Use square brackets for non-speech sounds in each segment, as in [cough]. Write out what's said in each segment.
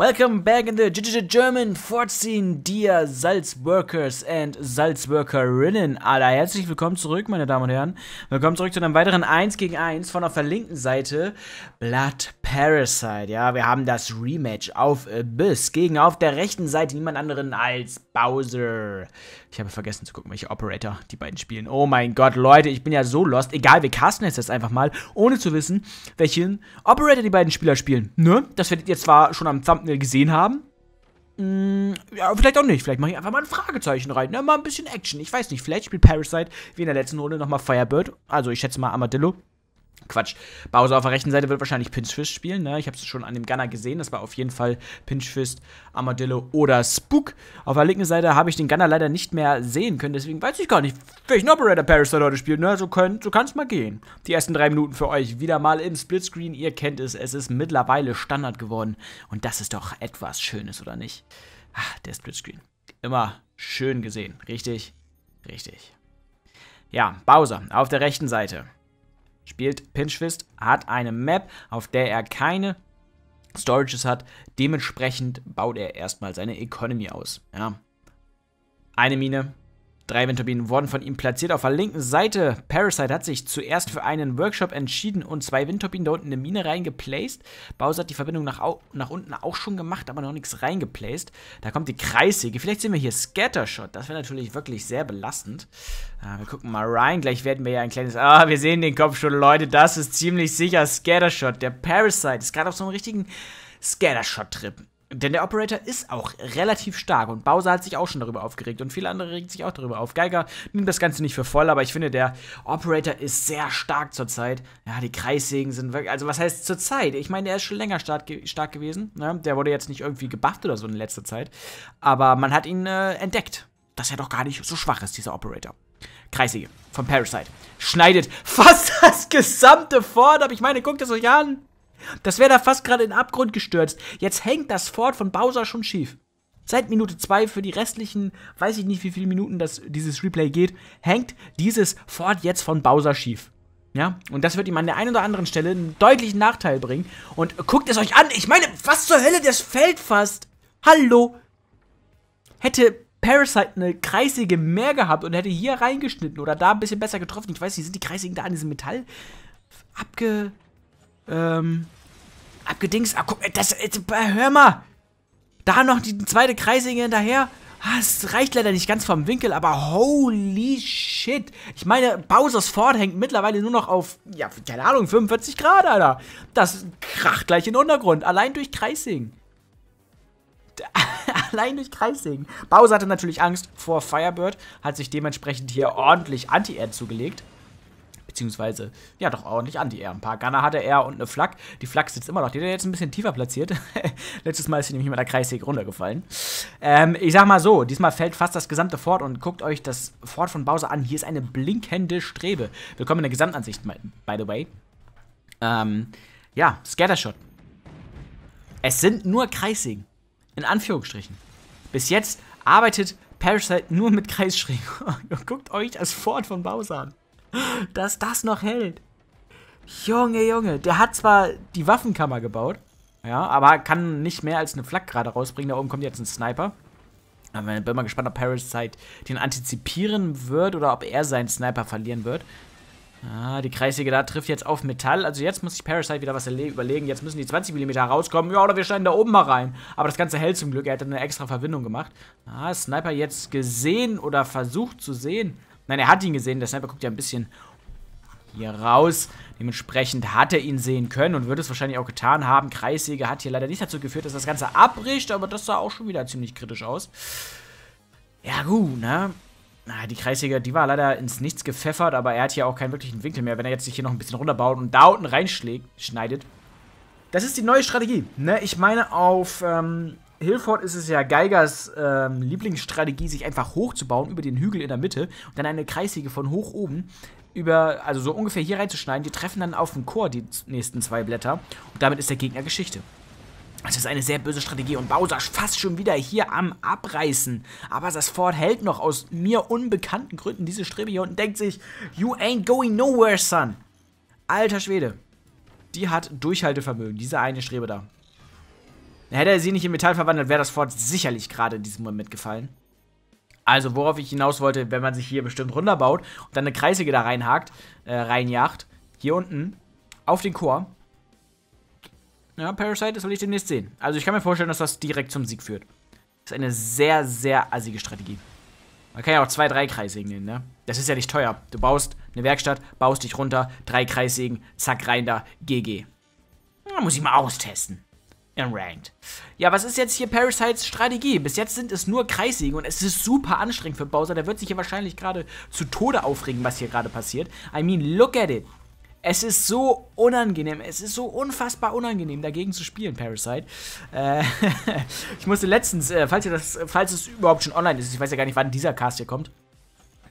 Welcome back in the German 14 dear Salzworkers and Salzworkerinnen. Alter, herzlich willkommen zurück, meine Damen und Herren. Willkommen zurück zu einem weiteren 1 gegen 1 von der verlinkten Seite Blood Parasite. Ja, wir haben das Rematch auf Abyss gegen auf der rechten Seite niemand anderen als Bowser. Ich habe vergessen zu gucken, welche Operator die beiden spielen. Oh mein Gott, Leute, ich bin ja so lost. Egal, wir casten jetzt das einfach mal, ohne zu wissen, welchen Operator die beiden Spieler spielen. Ne? Das werdet ihr zwar schon am Thumbnail äh, gesehen haben. Hm, ja, vielleicht auch nicht. Vielleicht mache ich einfach mal ein Fragezeichen rein. Ne? Mal ein bisschen Action. Ich weiß nicht. Vielleicht spielt Parasite wie in der letzten Runde nochmal Firebird. Also ich schätze mal Armadillo. Quatsch. Bowser auf der rechten Seite wird wahrscheinlich Pinchfist spielen. Ne? Ich habe es schon an dem Gunner gesehen. Das war auf jeden Fall Pinchfist, Armadillo oder Spook. Auf der linken Seite habe ich den Gunner leider nicht mehr sehen können. Deswegen weiß ich gar nicht, welchen Operator Paris heute spielt. Ne? So, so kann es mal gehen. Die ersten drei Minuten für euch wieder mal im Splitscreen. Ihr kennt es. Es ist mittlerweile Standard geworden. Und das ist doch etwas Schönes, oder nicht? Ach, der Splitscreen. Immer schön gesehen. Richtig? Richtig. Ja, Bowser auf der rechten Seite spielt Pinchfist, hat eine Map, auf der er keine Storages hat. Dementsprechend baut er erstmal seine Economy aus. Ja. Eine Mine, Drei Windturbinen wurden von ihm platziert auf der linken Seite. Parasite hat sich zuerst für einen Workshop entschieden und zwei Windturbinen da unten in eine Mine reingeplaced. Bowser hat die Verbindung nach, nach unten auch schon gemacht, aber noch nichts reingeplaced. Da kommt die Kreissäge. Vielleicht sehen wir hier Scattershot. Das wäre natürlich wirklich sehr belastend. Äh, wir gucken mal rein. Gleich werden wir ja ein kleines... Ah, wir sehen den Kopf schon, Leute. Das ist ziemlich sicher Scattershot. Der Parasite ist gerade auf so einem richtigen... Scattershot-Trip. Denn der Operator ist auch relativ stark und Bowser hat sich auch schon darüber aufgeregt und viele andere regen sich auch darüber auf. Geiger nimmt das Ganze nicht für voll, aber ich finde, der Operator ist sehr stark zurzeit. Ja, die Kreissägen sind wirklich, also was heißt zurzeit? Ich meine, der ist schon länger stark, ge stark gewesen. Ne? Der wurde jetzt nicht irgendwie gebufft oder so in letzter Zeit, aber man hat ihn äh, entdeckt, dass er doch gar nicht so schwach ist, dieser Operator. Kreissäge von Parasite schneidet fast [laughs] das gesamte ab. Ich meine, guckt es euch an. Das wäre da fast gerade in den Abgrund gestürzt. Jetzt hängt das Fort von Bowser schon schief. Seit Minute 2 für die restlichen, weiß ich nicht, wie viele Minuten das, dieses Replay geht, hängt dieses Fort jetzt von Bowser schief. Ja, und das wird ihm an der einen oder anderen Stelle einen deutlichen Nachteil bringen. Und guckt es euch an. Ich meine, was zur Hölle, das fällt fast. Hallo. Hätte Parasite eine kreisige mehr gehabt und hätte hier reingeschnitten oder da ein bisschen besser getroffen. Ich weiß nicht, sind die kreisigen da an diesem Metall abge ähm. Abgedings. Ah, guck, äh, das. Äh, äh, hör mal! Da noch die zweite Kreising hinterher. Ah, es reicht leider nicht ganz vom Winkel, aber holy shit. Ich meine, Bowser's Ford hängt mittlerweile nur noch auf, ja, keine Ahnung, 45 Grad, Alter. Das kracht gleich in den Untergrund, allein durch Kreising. [laughs] allein durch Kreising. Bowser hatte natürlich Angst vor Firebird, hat sich dementsprechend hier ordentlich Anti-Air zugelegt beziehungsweise, ja, doch ordentlich an die R. Ein paar Gunner hatte er und eine Flak. Die Flak sitzt immer noch. Die hat er jetzt ein bisschen tiefer platziert. [laughs] Letztes Mal ist sie nämlich mit der Kreissäge runtergefallen. Ähm, ich sag mal so, diesmal fällt fast das gesamte Fort und guckt euch das Fort von Bowser an. Hier ist eine blinkende Strebe. Willkommen in der Gesamtansicht, by the way. Ähm, ja, Scattershot. Es sind nur Kreissägen. In Anführungsstrichen. Bis jetzt arbeitet Parasite nur mit Kreisschrägen. [laughs] Guckt euch das Fort von Bowser an. [laughs] dass das noch hält. Junge, Junge, der hat zwar die Waffenkammer gebaut, ja, aber kann nicht mehr als eine Flak gerade rausbringen. Da oben kommt jetzt ein Sniper. Aber ich bin mal gespannt, ob Parasite den antizipieren wird oder ob er seinen Sniper verlieren wird. Ah, die Kreissäge da trifft jetzt auf Metall. Also jetzt muss sich Parasite wieder was überlegen. Jetzt müssen die 20 mm rauskommen. Ja, oder wir schneiden da oben mal rein. Aber das Ganze hält zum Glück. Er hat eine extra Verbindung gemacht. Ah, Sniper jetzt gesehen oder versucht zu sehen. Nein, er hat ihn gesehen. Der Sniper guckt ja ein bisschen hier raus. Dementsprechend hat er ihn sehen können und würde es wahrscheinlich auch getan haben. Kreissäge hat hier leider nicht dazu geführt, dass das Ganze abbricht, aber das sah auch schon wieder ziemlich kritisch aus. Ja, gut, ne? die Kreissäge, die war leider ins Nichts gepfeffert, aber er hat hier auch keinen wirklichen Winkel mehr. Wenn er jetzt sich hier noch ein bisschen runterbaut und da unten reinschlägt, schneidet. Das ist die neue Strategie, ne? Ich meine, auf ähm, Hilford ist es ja Geigers ähm, Lieblingsstrategie, sich einfach hochzubauen über den Hügel in der Mitte und dann eine Kreissäge von hoch oben über, also so ungefähr hier reinzuschneiden. Die treffen dann auf dem Chor die nächsten zwei Blätter und damit ist der Gegner Geschichte. Das ist eine sehr böse Strategie und Bowser fast schon wieder hier am Abreißen. Aber das Ford hält noch aus mir unbekannten Gründen diese Strebe hier und denkt sich, you ain't going nowhere, son. Alter Schwede, die hat Durchhaltevermögen, diese eine Strebe da. Hätte er sie nicht in Metall verwandelt, wäre das Fort sicherlich gerade in diesem Moment gefallen. Also, worauf ich hinaus wollte, wenn man sich hier bestimmt runterbaut und dann eine Kreisige da reinhakt, äh, reinjagt, hier unten, auf den Chor. Ja, Parasite, das will ich demnächst sehen. Also, ich kann mir vorstellen, dass das direkt zum Sieg führt. Das ist eine sehr, sehr assige Strategie. Man kann ja auch zwei, drei Kreissägen nehmen, ne? Das ist ja nicht teuer. Du baust eine Werkstatt, baust dich runter, drei Kreissägen, zack, rein da, GG. Da muss ich mal austesten. Ranked. Ja, was ist jetzt hier Parasites Strategie? Bis jetzt sind es nur Kreissägen und es ist super anstrengend für Bowser. Der wird sich hier wahrscheinlich gerade zu Tode aufregen, was hier gerade passiert. I mean, look at it. Es ist so unangenehm, es ist so unfassbar unangenehm, dagegen zu spielen, Parasite. Äh, [laughs] ich musste letztens, äh, falls, ihr das, falls es überhaupt schon online ist, ich weiß ja gar nicht, wann dieser Cast hier kommt,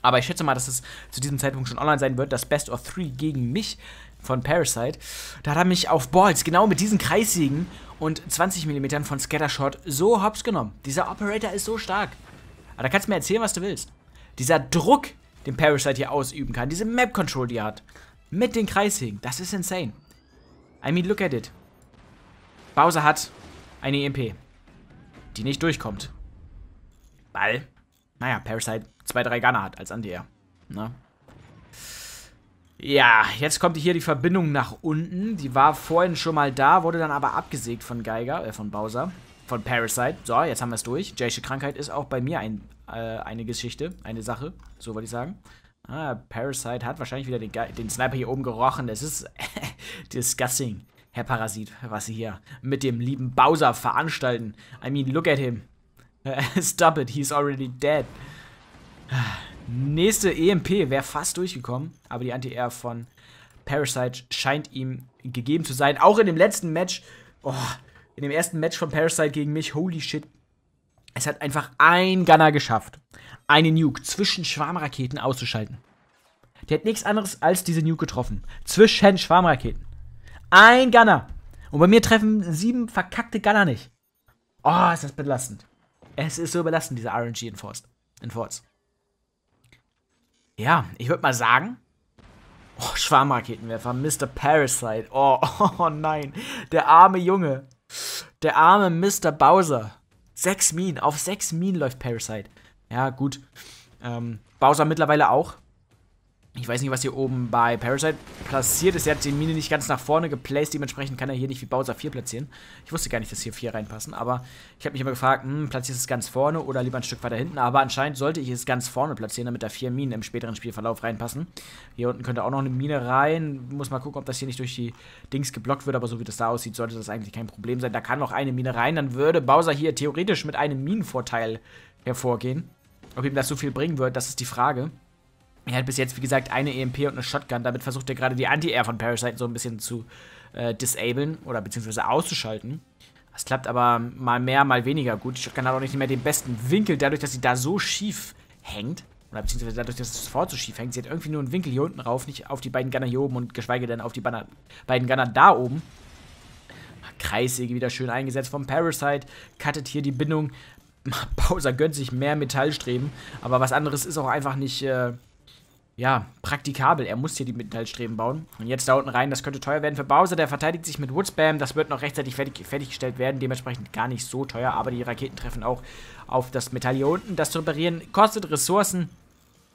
aber ich schätze mal, dass es zu diesem Zeitpunkt schon online sein wird, das Best of Three gegen mich von Parasite. Da hat er mich auf Balls, genau mit diesen Kreissägen und 20 mm von Scattershot so hops genommen. Dieser Operator ist so stark. Aber da kannst du mir erzählen, was du willst. Dieser Druck, den Parasite hier ausüben kann, diese Map Control, die er hat, mit den Kreissägen, das ist insane. I mean, look at it. Bowser hat eine EMP, die nicht durchkommt. Ball. Naja, Parasite 2-3 Gunner hat als anti Ne? Ja, jetzt kommt hier die Verbindung nach unten. Die war vorhin schon mal da, wurde dann aber abgesägt von Geiger, äh, von Bowser, von Parasite. So, jetzt haben wir es durch. Jaysche Krankheit ist auch bei mir ein, äh, eine Geschichte, eine Sache, so wollte ich sagen. Ah, Parasite hat wahrscheinlich wieder den, den Sniper hier oben gerochen. Das ist [laughs] disgusting, Herr Parasit, was Sie hier mit dem lieben Bowser veranstalten. I mean, look at him. [laughs] Stop it, he's already dead. Ah. Nächste EMP wäre fast durchgekommen, aber die Anti-Air von Parasite scheint ihm gegeben zu sein. Auch in dem letzten Match, oh, in dem ersten Match von Parasite gegen mich, holy shit. Es hat einfach ein Gunner geschafft, eine Nuke zwischen Schwarmraketen auszuschalten. Der hat nichts anderes als diese Nuke getroffen. Zwischen Schwarmraketen. Ein Gunner. Und bei mir treffen sieben verkackte Gunner nicht. Oh, ist das belastend. Es ist so belastend, diese RNG in Force. In Force. Ja, ich würde mal sagen. Oh, Schwarmraketenwerfer, Mr. Parasite. Oh, [laughs] oh, nein. Der arme Junge. Der arme Mr. Bowser. Sechs Minen. Auf sechs Minen läuft Parasite. Ja, gut. Ähm, Bowser mittlerweile auch. Ich weiß nicht, was hier oben bei Parasite platziert ist. Er hat die Mine nicht ganz nach vorne geplaced. Dementsprechend kann er hier nicht wie Bowser 4 platzieren. Ich wusste gar nicht, dass hier 4 reinpassen. Aber ich habe mich immer gefragt, hm, platziere es ganz vorne oder lieber ein Stück weiter hinten. Aber anscheinend sollte ich es ganz vorne platzieren, damit da 4 Minen im späteren Spielverlauf reinpassen. Hier unten könnte auch noch eine Mine rein. Muss mal gucken, ob das hier nicht durch die Dings geblockt wird. Aber so wie das da aussieht, sollte das eigentlich kein Problem sein. Da kann noch eine Mine rein. Dann würde Bowser hier theoretisch mit einem Minenvorteil hervorgehen. Ob ihm das so viel bringen wird, das ist die Frage. Er hat bis jetzt, wie gesagt, eine EMP und eine Shotgun. Damit versucht er gerade die Anti-Air von Parasite so ein bisschen zu äh, disablen oder beziehungsweise auszuschalten. Das klappt aber mal mehr, mal weniger gut. Die Shotgun hat auch nicht mehr den besten Winkel, dadurch, dass sie da so schief hängt. Oder beziehungsweise dadurch, dass es sofort so schief hängt. Sie hat irgendwie nur einen Winkel hier unten rauf, nicht auf die beiden Gunner hier oben und geschweige denn auf die Banner, beiden Gunner da oben. Kreissäge wieder schön eingesetzt vom Parasite. Cuttet hier die Bindung. [laughs] Bowser gönnt sich mehr Metallstreben. Aber was anderes ist auch einfach nicht... Äh ja, praktikabel. Er muss hier die Mittelteilstreben bauen. Und jetzt da unten rein, das könnte teuer werden für Bowser. Der verteidigt sich mit Woodspam. Das wird noch rechtzeitig fertig, fertiggestellt werden. Dementsprechend gar nicht so teuer. Aber die Raketen treffen auch auf das Metall hier unten. Das zu reparieren kostet Ressourcen.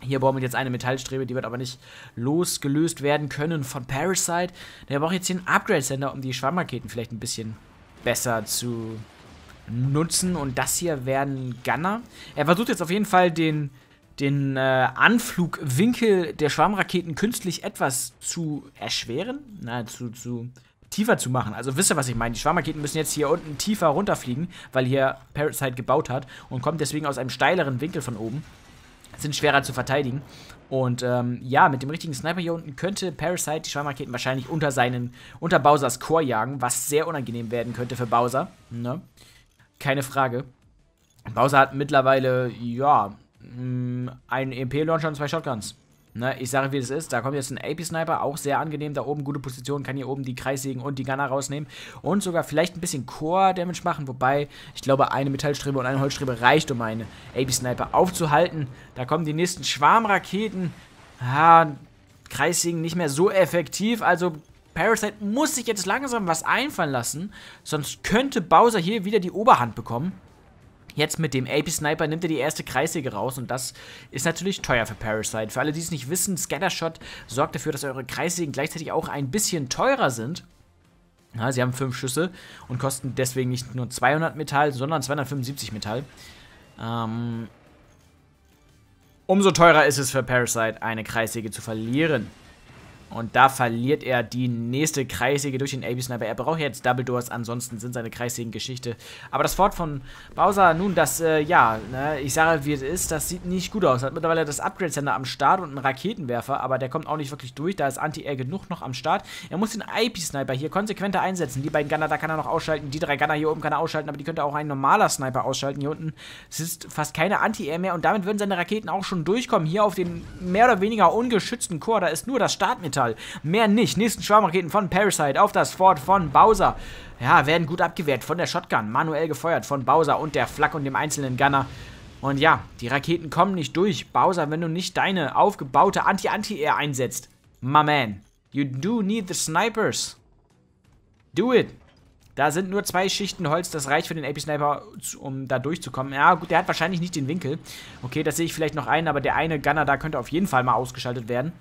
Hier bauen wir jetzt eine Metallstrebe, die wird aber nicht losgelöst werden können von Parasite. Der braucht jetzt hier einen Upgrade-Sender, um die Schwammraketen vielleicht ein bisschen besser zu nutzen. Und das hier werden Gunner. Er versucht jetzt auf jeden Fall den den äh, Anflugwinkel der Schwarmraketen künstlich etwas zu erschweren, na, zu, zu tiefer zu machen. Also wisst ihr, was ich meine? Die Schwarmraketen müssen jetzt hier unten tiefer runterfliegen, weil hier Parasite gebaut hat und kommt deswegen aus einem steileren Winkel von oben. Sind schwerer zu verteidigen. Und ähm, ja, mit dem richtigen Sniper hier unten könnte Parasite die Schwarmraketen wahrscheinlich unter seinen, unter Bowsers Chor jagen, was sehr unangenehm werden könnte für Bowser. Ne? Keine Frage. Bowser hat mittlerweile, ja, Mm, ein emp launcher und zwei Shotguns. Ne, ich sage, wie es ist. Da kommt jetzt ein AP-Sniper, auch sehr angenehm. Da oben gute Position, kann hier oben die Kreissägen und die Gunner rausnehmen. Und sogar vielleicht ein bisschen Core-Damage machen. Wobei, ich glaube, eine Metallstrebe und eine Holzstrebe reicht, um einen AP-Sniper aufzuhalten. Da kommen die nächsten Schwarmraketen. Ah, Kreissägen nicht mehr so effektiv. Also Parasite muss sich jetzt langsam was einfallen lassen, sonst könnte Bowser hier wieder die Oberhand bekommen. Jetzt mit dem AP Sniper nimmt er die erste Kreissäge raus und das ist natürlich teuer für Parasite. Für alle, die es nicht wissen, Scattershot sorgt dafür, dass eure Kreissägen gleichzeitig auch ein bisschen teurer sind. Ja, sie haben 5 Schüsse und kosten deswegen nicht nur 200 Metall, sondern 275 Metall. Ähm, umso teurer ist es für Parasite, eine Kreissäge zu verlieren. Und da verliert er die nächste Kreissäge durch den AB Sniper. Er braucht jetzt Double Doors, ansonsten sind seine Kreissägen Geschichte. Aber das Fort von Bowser, nun, das, äh, ja, ne, ich sage halt, wie es ist, das sieht nicht gut aus. Hat mittlerweile das Upgrade Center am Start und einen Raketenwerfer, aber der kommt auch nicht wirklich durch. Da ist Anti-Air genug noch am Start. Er muss den IP Sniper hier konsequenter einsetzen. Die beiden Gunner, da kann er noch ausschalten. Die drei Gunner hier oben kann er ausschalten, aber die könnte auch ein normaler Sniper ausschalten. Hier unten sitzt fast keine Anti-Air mehr und damit würden seine Raketen auch schon durchkommen. Hier auf den mehr oder weniger ungeschützten Chor, da ist nur das Startmittel Gegenteil. Mehr nicht. Nächsten Schwarmraketen von Parasite auf das Fort von Bowser. Ja, werden gut abgewehrt von der Shotgun. Manuell gefeuert von Bowser und der Flak und dem einzelnen Gunner. Und ja, die Raketen kommen nicht durch. Bowser, wenn du nicht deine aufgebaute Anti-Anti-Air einsetzt. My man, you do need the snipers. Do it. Da sind nur zwei Schichten Holz, das reicht für den AP-Sniper, um da durchzukommen. Ja, gut, der hat wahrscheinlich nicht den Winkel. Okay, das sehe ich vielleicht noch ein, aber der eine Gunner da könnte auf jeden Fall mal ausgeschaltet werden.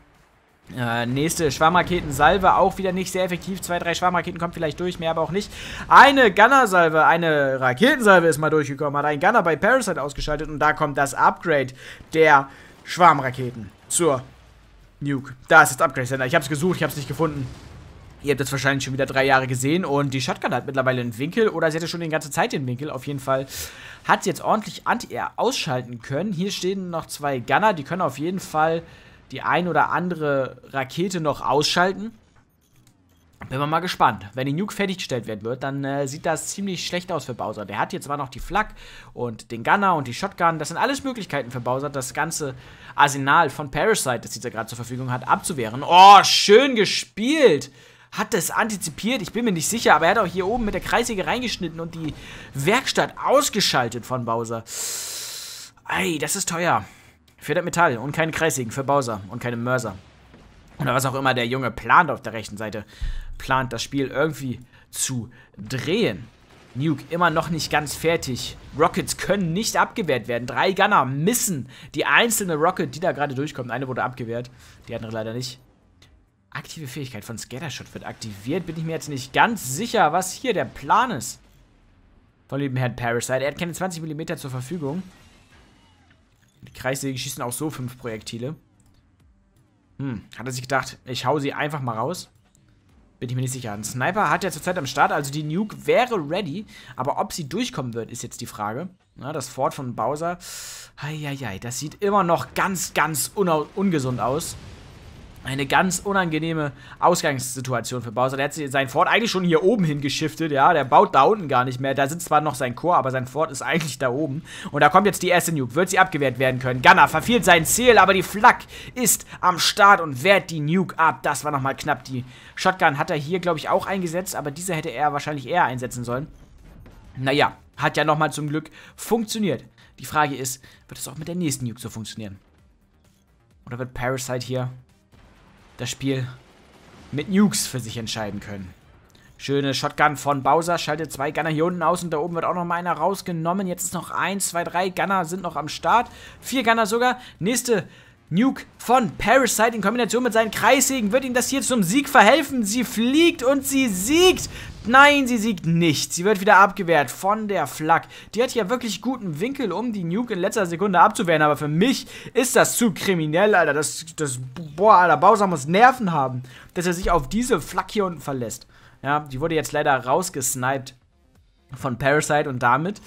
Äh, nächste Schwarmraketensalve, auch wieder nicht sehr effektiv. Zwei, drei Schwarmraketen kommen vielleicht durch, mehr aber auch nicht. Eine Gunner-Salve, eine Raketensalve ist mal durchgekommen, hat einen Gunner bei Parasite ausgeschaltet und da kommt das Upgrade der Schwarmraketen zur Nuke. Da ist das Upgrade sender Ich hab's gesucht, ich hab's nicht gefunden. Ihr habt das wahrscheinlich schon wieder drei Jahre gesehen und die Shotgun hat mittlerweile einen Winkel oder sie hatte schon die ganze Zeit den Winkel. Auf jeden Fall hat sie jetzt ordentlich Anti-Air ausschalten können. Hier stehen noch zwei Gunner, die können auf jeden Fall die ein oder andere Rakete noch ausschalten. Bin mal gespannt. Wenn die Nuke fertiggestellt werden wird, dann äh, sieht das ziemlich schlecht aus für Bowser. Der hat jetzt zwar noch die Flak und den Gunner und die Shotgun. Das sind alles Möglichkeiten für Bowser, das ganze Arsenal von Parasite, das dieser gerade zur Verfügung hat, abzuwehren. Oh, schön gespielt! Hat das antizipiert? Ich bin mir nicht sicher, aber er hat auch hier oben mit der Kreissäge reingeschnitten und die Werkstatt ausgeschaltet von Bowser. Ey, das ist teuer. Für das Metall und keine Kreissägen für Bowser und keine Mörser. Oder was auch immer der Junge plant auf der rechten Seite. Plant das Spiel irgendwie zu drehen. Nuke immer noch nicht ganz fertig. Rockets können nicht abgewehrt werden. Drei Gunner missen die einzelne Rocket, die da gerade durchkommt. Eine wurde abgewehrt, die andere leider nicht. Aktive Fähigkeit von Scattershot wird aktiviert. Bin ich mir jetzt nicht ganz sicher, was hier der Plan ist. Von lieben Herrn Parasite. Er hat keine 20 mm zur Verfügung. Die Kreissäge schießen auch so fünf Projektile. Hm, hat er sich gedacht, ich hau sie einfach mal raus. Bin ich mir nicht sicher. Ein Sniper hat ja zurzeit am Start, also die Nuke wäre ready. Aber ob sie durchkommen wird, ist jetzt die Frage. Na, das Fort von Bowser. Eieiei, das sieht immer noch ganz, ganz ungesund aus eine ganz unangenehme Ausgangssituation für Bowser. Der hat sein Fort eigentlich schon hier oben hingeschiftet, ja. Der baut da unten gar nicht mehr. Da sitzt zwar noch sein Chor, aber sein Fort ist eigentlich da oben. Und da kommt jetzt die erste Nuke. Wird sie abgewehrt werden können? Gunner verfehlt sein Ziel, aber die Flak ist am Start und wehrt die Nuke ab. Das war nochmal knapp. Die Shotgun hat er hier, glaube ich, auch eingesetzt, aber diese hätte er wahrscheinlich eher einsetzen sollen. Naja, hat ja nochmal zum Glück funktioniert. Die Frage ist, wird es auch mit der nächsten Nuke so funktionieren? Oder wird Parasite hier das Spiel mit Nukes für sich entscheiden können. Schöne Shotgun von Bowser, schaltet zwei Gunner hier unten aus und da oben wird auch noch mal einer rausgenommen. Jetzt ist noch eins, zwei, drei Gunner sind noch am Start. Vier Gunner sogar. Nächste Nuke von Parasite in Kombination mit seinen Kreissägen wird ihm das hier zum Sieg verhelfen. Sie fliegt und sie siegt. Nein, sie siegt nicht. Sie wird wieder abgewehrt von der Flak. Die hat ja wirklich guten Winkel, um die Nuke in letzter Sekunde abzuwehren. Aber für mich ist das zu kriminell, Alter. Das, das boah, Alter, Bowser muss Nerven haben, dass er sich auf diese Flak hier unten verlässt. Ja, die wurde jetzt leider rausgesniped von Parasite und damit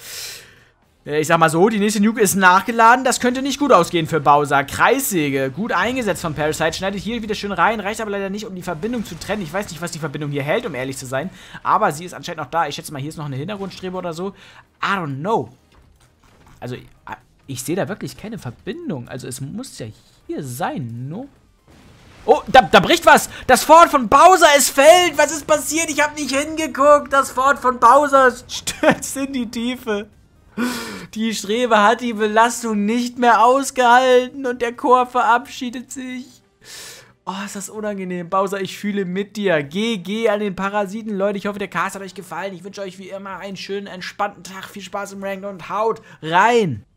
äh, ich sag mal so, die nächste Nuke ist nachgeladen. Das könnte nicht gut ausgehen für Bowser. Kreissäge, gut eingesetzt von Parasite. Schneidet hier wieder schön rein. Reicht aber leider nicht, um die Verbindung zu trennen. Ich weiß nicht, was die Verbindung hier hält, um ehrlich zu sein. Aber sie ist anscheinend noch da. Ich schätze mal, hier ist noch eine Hintergrundstrebe oder so. I don't know. Also, ich, äh, ich sehe da wirklich keine Verbindung. Also, es muss ja hier sein, no? Oh, da, da, bricht was. Das Fort von Bowser, es fällt. Was ist passiert? Ich habe nicht hingeguckt. Das Fort von Bowser stürzt in die Tiefe. Die Strebe hat die Belastung nicht mehr ausgehalten und der Chor verabschiedet sich. Oh, ist das unangenehm. Bowser, ich fühle mit dir. GG an den Parasiten. Leute, ich hoffe, der Cast hat euch gefallen. Ich wünsche euch wie immer einen schönen, entspannten Tag. Viel Spaß im Rank und haut rein.